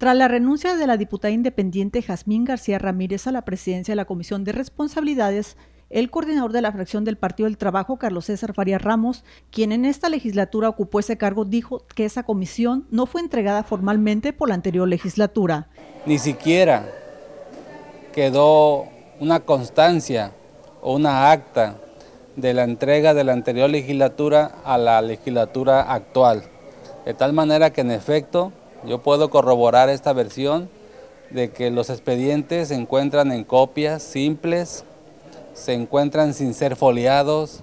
Tras la renuncia de la diputada independiente Jazmín García Ramírez a la presidencia de la Comisión de Responsabilidades, el coordinador de la fracción del Partido del Trabajo, Carlos César Faría Ramos, quien en esta legislatura ocupó ese cargo, dijo que esa comisión no fue entregada formalmente por la anterior legislatura. Ni siquiera quedó una constancia o una acta de la entrega de la anterior legislatura a la legislatura actual. De tal manera que en efecto yo puedo corroborar esta versión de que los expedientes se encuentran en copias simples, se encuentran sin ser foliados,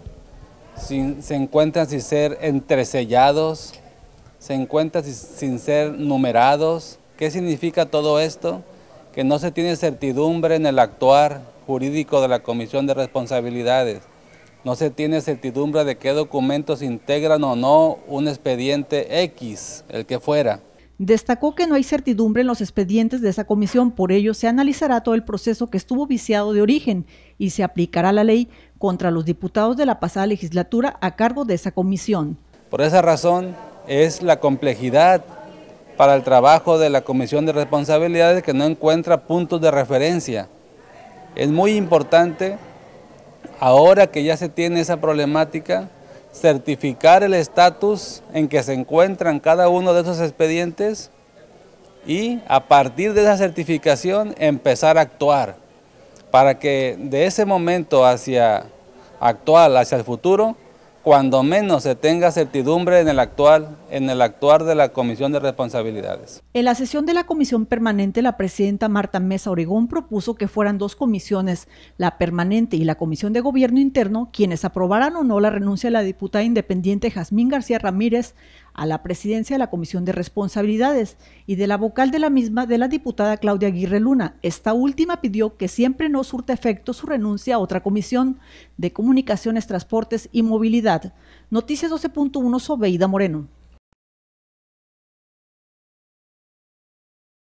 se encuentran sin ser entresellados, se encuentran sin ser numerados. ¿Qué significa todo esto? Que no se tiene certidumbre en el actuar jurídico de la Comisión de Responsabilidades. No se tiene certidumbre de qué documentos integran o no un expediente X, el que fuera. Destacó que no hay certidumbre en los expedientes de esa comisión, por ello se analizará todo el proceso que estuvo viciado de origen y se aplicará la ley contra los diputados de la pasada legislatura a cargo de esa comisión. Por esa razón es la complejidad para el trabajo de la Comisión de Responsabilidades que no encuentra puntos de referencia. Es muy importante, ahora que ya se tiene esa problemática, certificar el estatus en que se encuentran cada uno de esos expedientes y a partir de esa certificación empezar a actuar para que de ese momento hacia actual, hacia el futuro, cuando menos se tenga certidumbre en el actual, en el actuar de la Comisión de Responsabilidades. En la sesión de la Comisión Permanente, la presidenta Marta Mesa Oregón propuso que fueran dos comisiones, la permanente y la Comisión de Gobierno Interno, quienes aprobaran o no la renuncia de la diputada independiente Jazmín García Ramírez a la presidencia de la Comisión de Responsabilidades y de la vocal de la misma de la diputada Claudia Aguirre Luna. Esta última pidió que siempre no surte efecto su renuncia a otra comisión de Comunicaciones, Transportes y Movilidad. Noticias 12.1 Sobeida Moreno.